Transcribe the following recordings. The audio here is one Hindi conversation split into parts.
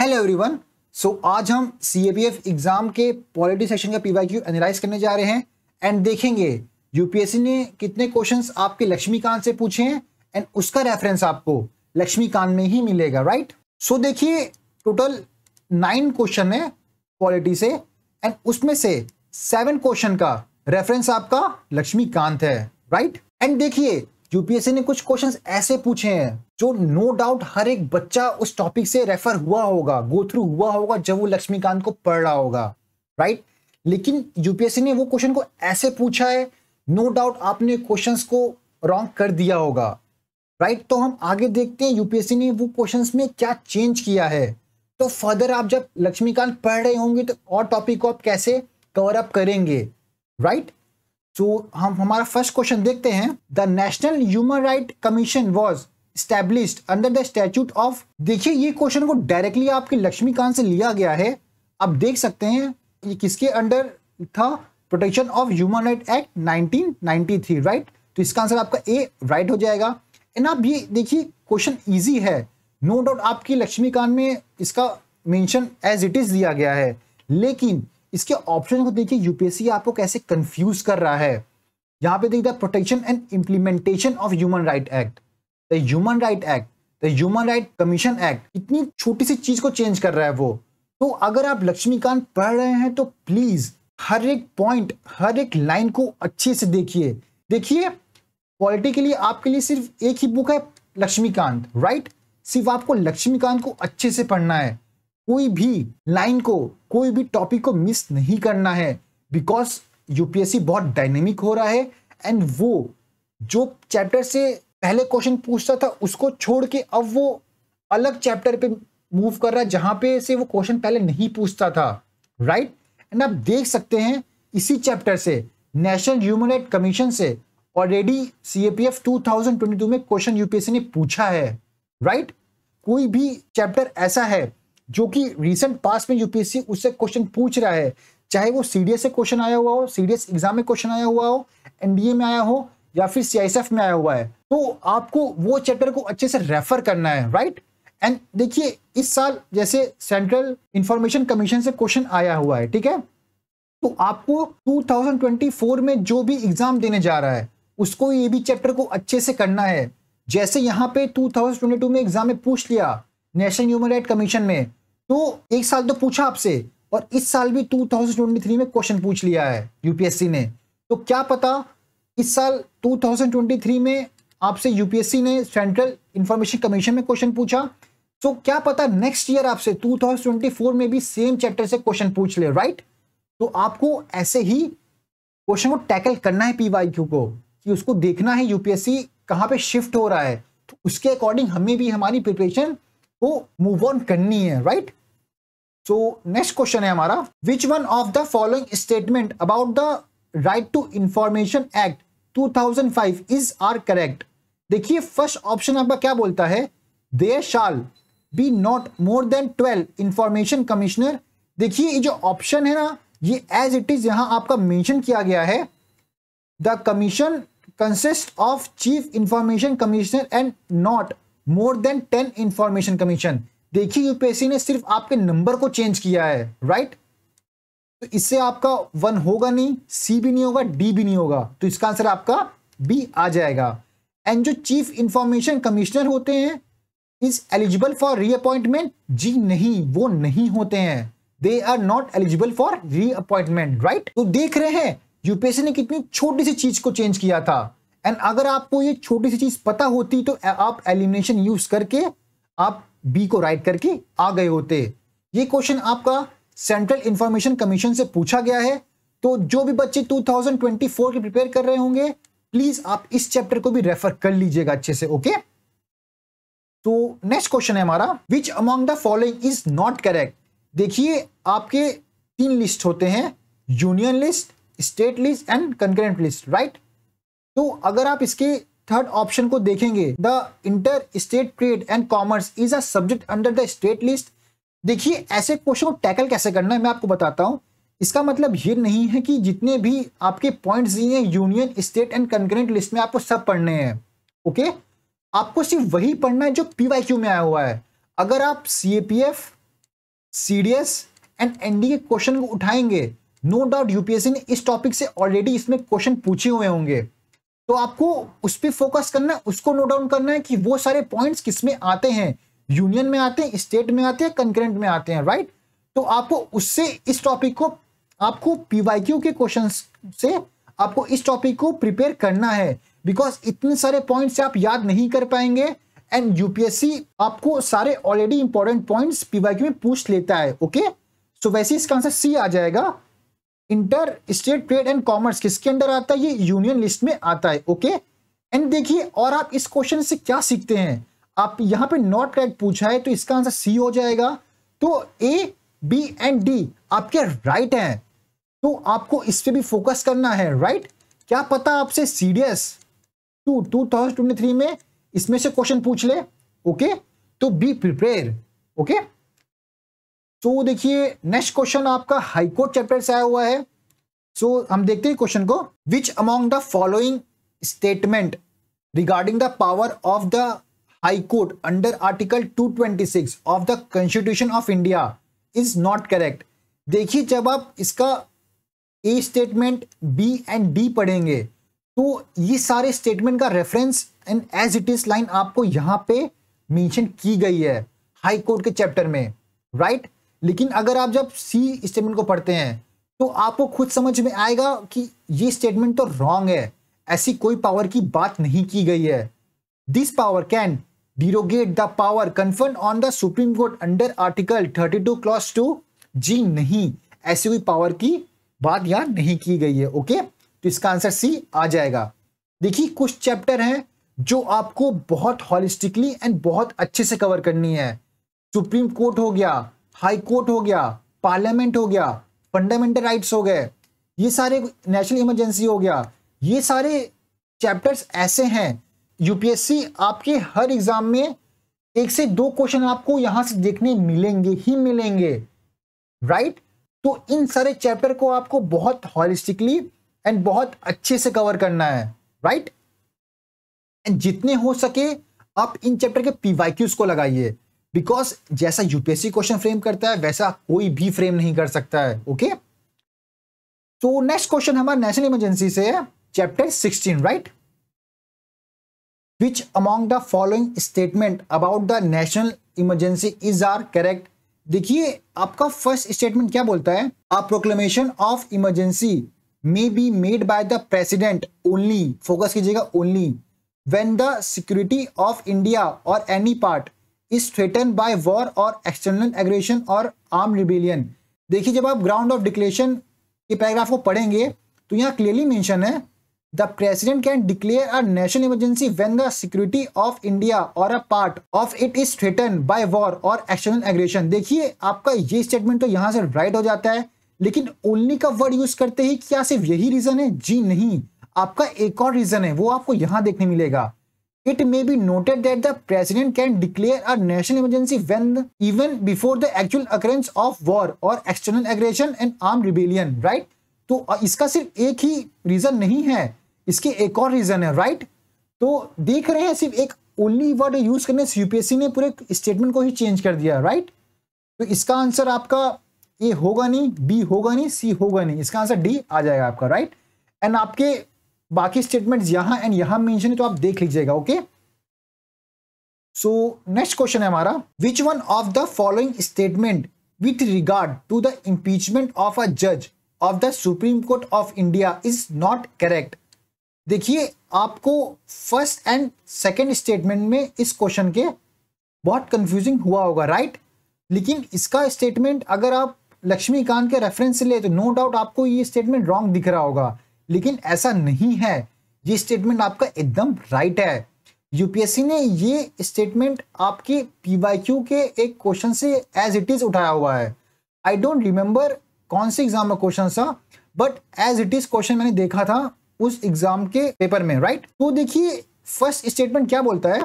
हेलो एवरीवन सो आज हम सी एग्जाम के पॉलिटी सेक्शन का पीवाईक्यू एनालाइज करने जा रहे हैं एंड देखेंगे यूपीएससी ने कितने क्वेश्चंस आपके लक्ष्मीकांत से पूछे हैं एंड उसका रेफरेंस आपको लक्ष्मीकांत में ही मिलेगा राइट सो देखिए टोटल नाइन क्वेश्चन है पॉलिटी से एंड उसमें से सेवन क्वेश्चन का रेफरेंस आपका लक्ष्मीकांत है राइट एंड देखिए यूपीएससी ने कुछ क्वेश्चंस ऐसे पूछे हैं जो नो no डाउट हर एक बच्चा उस टॉपिक से रेफर हुआ होगा गो थ्रू हुआ होगा जब वो लक्ष्मीकांत को पढ़ रहा होगा राइट लेकिन यूपीएससी ने वो क्वेश्चन को ऐसे पूछा है नो no डाउट आपने क्वेश्चन को रॉन्ग कर दिया होगा राइट तो हम आगे देखते हैं यूपीएससी ने वो क्वेश्चन में क्या चेंज किया है तो फर्दर आप जब लक्ष्मीकांत पढ़ रहे होंगे तो और टॉपिक को आप कैसे कवर अप करेंगे राइट सो हम हमारा फर्स्ट क्वेश्चन देखते हैं the national human right commission was establish under the statute of देखिए ये क्वेश्चन को डायरेक्टली आपके लक्ष्मीकांत से लिया गया है आप देख सकते हैं ये किसके अंडर था protection of human right act 1993 right तो इसका आंसर आपका ए राइट हो जाएगा एंड आप ये देखिए क्वेश्चन इजी है नो no डाउट आपकी लक्ष्मीकांत में इसका मेंशन एज इट इज दिया गया है लेकिन इसके ऑप्शन को देखिए यूपीएससी आपको कैसे कंफ्यूज कर रहा है यहां पे देखिए protection and implementation of human right act the human right act the human right commission act इतनी छोटी सी चीज को चेंज कर रहा है वो तो अगर आप लक्ष्मीकांत पढ़ रहे हैं तो प्लीज हर एक पॉइंट हर एक लाइन को अच्छे से देखिए देखिए क्वालिटी के लिए आपके लिए सिर्फ एक ही बुक है लक्ष्मीकांत राइट सिर्फ आपको लक्ष्मीकांत को अच्छे से पढ़ना है कोई भी लाइन को कोई भी टॉपिक को मिस नहीं करना है बिकॉज यूपीएससी बहुत डायनेमिक हो रहा है एंड वो जो चैप्टर से पहले क्वेश्चन पूछता था उसको छोड़ के अब वो अलग चैप्टर पे मूव कर रहा है जहां पे से वो क्वेश्चन पहले नहीं पूछता था राइट right? एंड आप देख सकते हैं इसी चैप्टर से नेशनल ह्यूमन राइट कमीशन से already C A P F two thousand twenty two में क्वेश्चन यूपीएससी ने पूछा है राइट right? कोई भी चैप्टर ऐसा है जो कि रिसेंट पास में यूपीएससी उससे क्वेश्चन पूछ रहा है चाहे वो सीडीएस से क्वेश्चन आया हुआ हो सीडीएस एग्जाम में क्वेश्चन आया हुआ हो एनडीए में आया हो या फिर सीआईएसएफ में आया हुआ है तो आपको वो चैप्टर को अच्छे से रेफर करना है राइट एंड देखिए इस साल जैसे सेंट्रल इंफॉर्मेशन कमीशन से क्वेश्चन आया हुआ है ठीक है तो आपको 2024 में जो भी एग्जाम देने जा रहा है उसको ये भी चैप्टर को अच्छे से करना है जैसे यहाँ पे 2022 में एग्जाम में पूछ लिया नेशनल ह्यूमन राइट कमीशन में तो एक साल तो पूछा आपसे और इस साल भी 2023 में क्वेश्चन पूछ लिया है यूपीएससी ने तो क्या पता इस साल 2023 में आपसे यूपीएससी ने सेंट्रल इंफॉर्मेशन कमीशन में क्वेश्चन पूछा सो तो so, क्या पता नेक्स्ट ईयर आपसे 2024 में भी सेम चैप्टर से क्वेश्चन पूछ ले राइट तो आपको ऐसे ही क्वेश्चन को टैकल करना है पीवाईक्यू को कि उसको देखना है यूपीएससी कहां पे शिफ्ट हो रहा है तो उसके अकॉर्डिंग हमें भी हमारी प्रिपरेशन को मूव ऑन करनी है राइट सो नेक्स्ट क्वेश्चन है हमारा which one of the following statement about the right to information act 2005 is are correct देखिए फर्स्ट ऑप्शन आपका क्या बोलता है there shall be not more than twelve information commissioner देखिए ये जो ऑप्शन है ना ये एज इट इज यहां आपका मेंशन किया गया है the commission consist of chief information commissioner and not more than ten information commission देखिए यूपीएससी ने सिर्फ आपके नंबर को चेंज किया है राइट तो इससे आपका वन होगा नहीं सी भी नहीं होगा डी भी नहीं होगा तो इसका आंसर आपका बी आ जाएगा एंड जो चीफ इंफॉर्मेशन कमिश्नर होते हैं इज एलिजिबल फॉर रीअपॉइंटमेंट जी नहीं वो नहीं होते हैं they are not eligible for reappointment right तो देख रहे हैं यूपीएससी ने कितनी छोटी सी चीज को चेंज किया था एंड अगर आपको ये छोटी सी चीज पता होती तो आप एलिमिनेशन यूज करके आप बी को राइट करके आ गए होते ये क्वेश्चन आपका सेंट्रल इंफॉर्मेशन कमीशन से पूछा गया है तो जो भी बच्चे 2024 की प्रिपेयर कर रहे होंगे प्लीज आप इस चैप्टर को भी रेफर कर लीजिएगा अच्छे से ओके तो नेक्स्ट क्वेश्चन है हमारा which among the following is not correct देखिए आपके तीन लिस्ट होते हैं union list state list and concurrent list right तो अगर आप इसके थर्ड ऑप्शन को देखेंगे the inter state trade and commerce is a subject under the state list देखिए ऐसे क्वेश्चन को टैकल कैसे करना है मैं आपको बताता हूँ इसका मतलब ये नहीं है कि जितने भी आपके पॉइंट्स दिए हैं union state and concurrent list में आपको सब पढ़ने हैं ओके आपको सिर्फ वही पढ़ना है जो पी में आया हुआ है अगर आप C A P F C D S and N D question को उठाएंगे नो डाउट यूपीएससी ने इस टॉपिक से ऑलरेडी इसमें क्वेश्चन पूछे हुए होंगे तो आपको उस पर फोकस करना है उसको नोट डाउन करना है कि वो सारे पॉइंट्स किसमें आते हैं यूनियन में आते हैं स्टेट में आते हैं कंक्रेंट में आते हैं राइट तो आपको उससे इस टॉपिक को आपको पीवाईक्यू के क्वेश्चन से आपको इस टॉपिक को प्रिपेयर करना है बिकॉज इतने सारे पॉइंट्स आप याद नहीं कर पाएंगे एंड यूपीएससी आपको सारे ऑलरेडी इंपॉर्टेंट पॉइंट्स पीवाईक्यू में पूछ लेता है ओके okay? सो so वैसे इसका आंसर सी आ जाएगा inter state trade and commerce किसके अंडर आता है ये यूनियन लिस्ट में आता है ओके एंड देखिए और आप इस क्वेश्चन से क्या सीखते हैं आप यहाँ पे नॉट राइट पूछा है तो इसका आंसर सी हो जाएगा तो ए बी एंड डी आपके राइट right हैं तो आपको इस पर भी फोकस करना है राइट right? क्या पता आपसे CDS two two thousand twenty three में इसमें से क्वेश्चन पूछ ले ओके okay? तो बी प्रिपेयर ओके okay? तो देखिए नेक्स्ट क्वेश्चन आपका हाईकोर्ट चैप्टर से आया हुआ है सो so, हम देखते हैं क्वेश्चन को which among the following statement regarding the power of the high court under article 226 of the constitution of India is not correct देखिए जब आप इसका A statement B and D पढ़ेंगे तो ये सारे स्टेटमेंट का reference and as it is line आपको यहाँ पे मेंशन की गई है हाई कोर्ट के चैप्टर में राइट right? लेकिन अगर आप जब सी स्टेटमेंट को पढ़ते हैं तो आपको खुद समझ में आएगा कि ये स्टेटमेंट तो रॉन्ग है ऐसी कोई पावर की बात नहीं की गई है this power can derogate the power confer on the supreme court under article 32 clause two जी नहीं ऐसी कोई पावर की बात यहां नहीं की गई है ओके तो इसका आंसर सी आ जाएगा देखिए कुछ चैप्टर हैं जो आपको बहुत हॉलिस्टिकली एंड बहुत अच्छे से कवर करनी है सुप्रीम कोर्ट हो गया हाई कोर्ट हो गया पार्लियामेंट हो गया फंडामेंटल राइट्स हो गए ये सारे नेशनल इमरजेंसी हो गया ये सारे चैप्टर्स ऐसे हैं यूपीएससी आपके हर एग्जाम में एक से दो क्वेश्चन आपको यहां से देखने मिलेंगे ही मिलेंगे राइट तो इन सारे चैप्टर को आपको बहुत हॉलिस्टिकली एंड बहुत अच्छे से कवर करना है राइट एंड जितने हो सके आप इन चैप्टर के पीवाईक्यूज को लगाइए बिकॉज जैसा यूपीएससी क्वेश्चन फ्रेम करता है वैसा कोई भी फ्रेम नहीं कर सकता है ओके तो नेक्स्ट क्वेश्चन हमारा नेशनल इमरजेंसी से है chapter sixteen right which among the following statement about the national emergency is are correct देखिए आपका फर्स्ट स्टेटमेंट क्या बोलता है a proclamation of emergency may be made by the president only focus कीजिएगा only when the security of India or any part is threaten by war or external aggression or arm rebellion देखिए जब आप ग्राउंड ऑफ डिक्लेरेशन के पैराग्राफ को पढ़ेंगे तो यहाँ क्लियरली मेंशन है the president can declare a national emergency when the security of India or a part of it is threaten by war or external aggression देखिए आपका ये स्टेटमेंट तो यहाँ से राइट हो जाता है लेकिन ओनली का वर्ड यूज करते ही क्या सिर्फ यही रीजन है जी नहीं आपका एक और रीजन है वो आपको यहां देखने मिलेगा it may be noted that the president can declare a national emergency when even before the actual occurrence of war or external aggression and arm rebellion right तो इसका सिर्फ एक ही रीजन नहीं है इसके एक और रीजन है राइट right? तो देख रहे हैं सिर्फ एक ओनली वर्ड यूज करने से यूपीएससी ने पूरे स्टेटमेंट को ही चेंज कर दिया राइट right? तो इसका आंसर आपका ए होगा नहीं बी होगा नहीं सी होगा नहीं इसका आंसर डी आ जाएगा आपका राइट right? एंड आपके बाकी स्टेटमेंट यहां एंड यहां मेंशन है तो आप देख लीजिएगा ओके सो नेक्स्ट क्वेश्चन है हमारा which one of the following statement with regard to the impeachment of a जज of the supreme court of India is not correct देखिए आपको फर्स्ट एंड सेकेंड स्टेटमेंट में इस क्वेश्चन के बहुत कंफ्यूजिंग हुआ होगा राइट लेकिन इसका स्टेटमेंट अगर आप लक्ष्मीकांत के रेफरेंस से ले तो नो no डाउट आपको ये स्टेटमेंट रॉन्ग दिख रहा होगा लेकिन ऐसा नहीं है ये स्टेटमेंट आपका एकदम राइट है यूपीएससी ने ये स्टेटमेंट आपके पीवाईक्यू के एक क्वेश्चन से एज इट इज उठाया हुआ है आई डोंट रिमेम्बर कौन से एग्जाम में क्वेश्चन था but as it is question मैंने देखा था उस एग्जाम के पेपर में राइट right? तो देखिए फर्स्ट स्टेटमेंट क्या बोलता है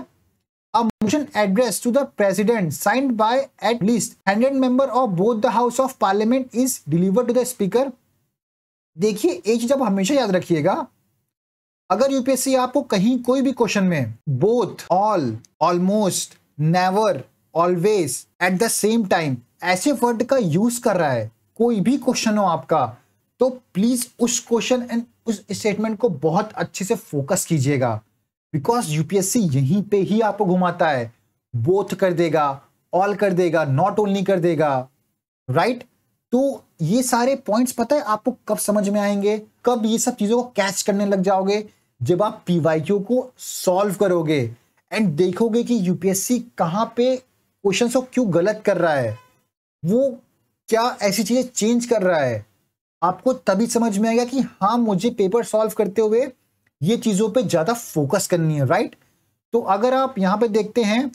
a address to the president signed signed at least hundred member of both the house of parliament is is to to the देखिए एक चीज आप हमेशा याद रखिएगा अगर यूपीएससी आपको कहीं कोई भी क्वेश्चन में both all almost never always at the same time ऐसे वर्ड का यूज कर रहा है कोई भी क्वेश्चन हो आपका तो प्लीज उस क्वेश्चन एंड उस स्टेटमेंट को बहुत अच्छे से फोकस कीजिएगा बिकॉज यूपीएससी यहीं पे ही आपको घुमाता है बोथ कर देगा ऑल कर देगा नॉट ओनली कर देगा राइट right? तो ये सारे पॉइंट्स पता है आपको कब समझ में आएंगे कब ये सब चीजों को कैच करने लग जाओगे जब आप पीवाईक्यू को सॉल्व करोगे एंड देखोगे कि यूपीएससी कहाँ पे क्वेश्चन को क्यों गलत कर रहा है वो क्या ऐसी चीजें चेंज कर रहा है आपको तभी समझ में आएगा कि हाँ मुझे पेपर सॉल्व करते हुए ये चीज़ों पे ज़्यादा फोकस करनी है राइट तो अगर आप यहाँ पे देखते हैं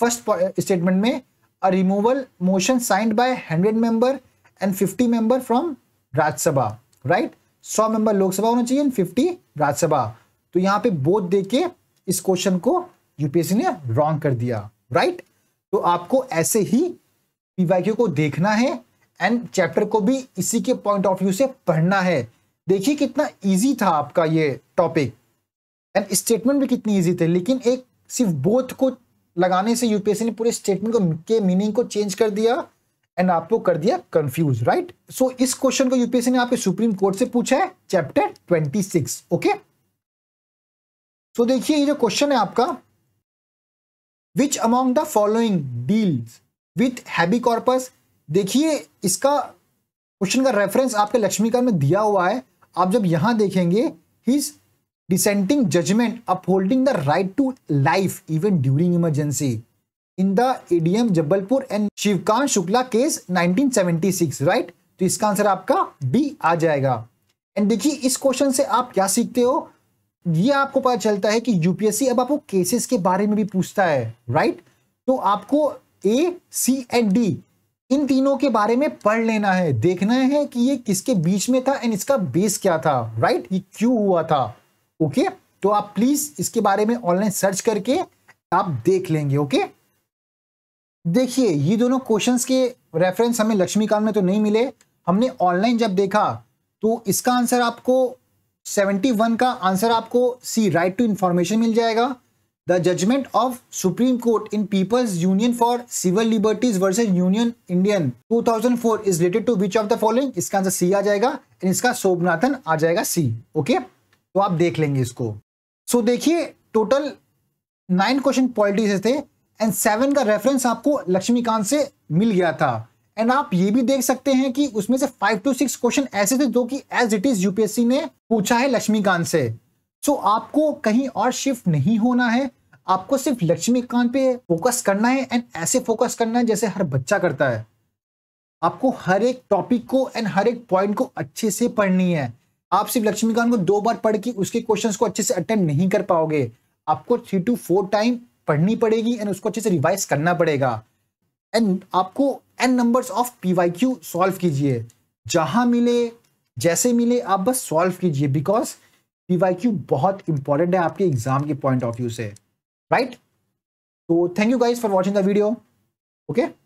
फर्स्ट स्टेटमेंट में a removal motion signed by 100 member and 50 member from राज्य सभा राइट सौ मेंबर लोकसभा होना चाहिए एंड फिफ्टी राज्यसभा तो यहाँ पे बोध दे के इस क्वेश्चन को यूपीएससी ने रॉन्ग कर दिया राइट right? तो आपको ऐसे ही पीवाई को देखना है एंड चैप्टर को भी इसी के पॉइंट ऑफ व्यू से पढ़ना है देखिए कितना इजी था आपका ये टॉपिक एंड स्टेटमेंट भी कितनी इजी थे लेकिन एक सिर्फ बोथ को लगाने से यूपीएससी ने पूरे स्टेटमेंट को के मीनिंग को चेंज कर दिया एंड आपको कर दिया कंफ्यूज राइट सो इस क्वेश्चन को यूपीएससी ने आपके सुप्रीम कोर्ट से पूछा है chapter twenty six okay so देखिए ये जो क्वेश्चन है आपका which among the following deal with habeas corpus देखिए इसका क्वेश्चन का रेफरेंस आपके लक्ष्मीकांत में दिया हुआ है आप जब यहां देखेंगे his dissenting judgment upholding the right to life even during emergency in the ADM Jabalpur and Shivkant Shukla case 1976 right right? तो इसका आंसर आपका बी आ जाएगा एंड देखिए इस क्वेश्चन से आप क्या सीखते हो ये आपको पता चलता है कि यूपीएससी अब आपको केसेस के बारे में भी पूछता है राइट right? तो आपको ए सी एंड डी इन तीनों के बारे में पढ़ लेना है देखना है कि ये किसके बीच में था एंड इसका बेस क्या था राइट right? ये क्यों हुआ था ओके तो आप प्लीज इसके बारे में ऑनलाइन सर्च करके आप देख लेंगे ओके देखिए ये दोनों क्वेश्चंस के रेफरेंस हमें लक्ष्मीकांत में तो नहीं मिले हमने ऑनलाइन जब देखा तो इसका आंसर आपको 71 का आंसर आपको सी राइट टू इंफॉर्मेशन मिल जाएगा the judgment of supreme court in peoples union for civil liberties versus union Indian 2004 is related to which of the following इसका आंसर सी आ जाएगा इसका शोभनाथन आ जाएगा सी ओके okay? तो आप देख लेंगे इसको सो so, देखिए टोटल नाइन क्वेश्चन से थे एंड सेवन का रेफरेंस आपको लक्ष्मीकांत से मिल गया था एंड आप ये भी देख सकते हैं कि उसमें से फाइव टू सिक्स क्वेश्चन ऐसे थे जो कि एज इट इज यूपीएससी ने पूछा है लक्ष्मीकांत से सो so, आपको कहीं और शिफ्ट नहीं होना है आपको सिर्फ लक्ष्मीकांत पे फोकस करना है एंड ऐसे फोकस करना है जैसे हर बच्चा करता है आपको हर एक टॉपिक को एंड हर एक पॉइंट को अच्छे से पढ़नी है आप सिर्फ लक्ष्मीकांत को दो बार पढ़ के उसके क्वेश्चन को अच्छे से अटेंड नहीं कर पाओगे आपको थ्री टू फोर टाइम पढ़नी पड़ेगी एंड उसको अच्छे से रिवाइज करना पड़ेगा एंड आपको N number of P Y Q solve कीजिए जहां मिले जैसे मिले आप बस सॉल्व कीजिए बिकॉज पी वाई क्यू बहुत इंपॉर्टेंट है आपके एग्जाम के पॉइंट ऑफ व्यू से राइट तो thank you guys for watching the video okay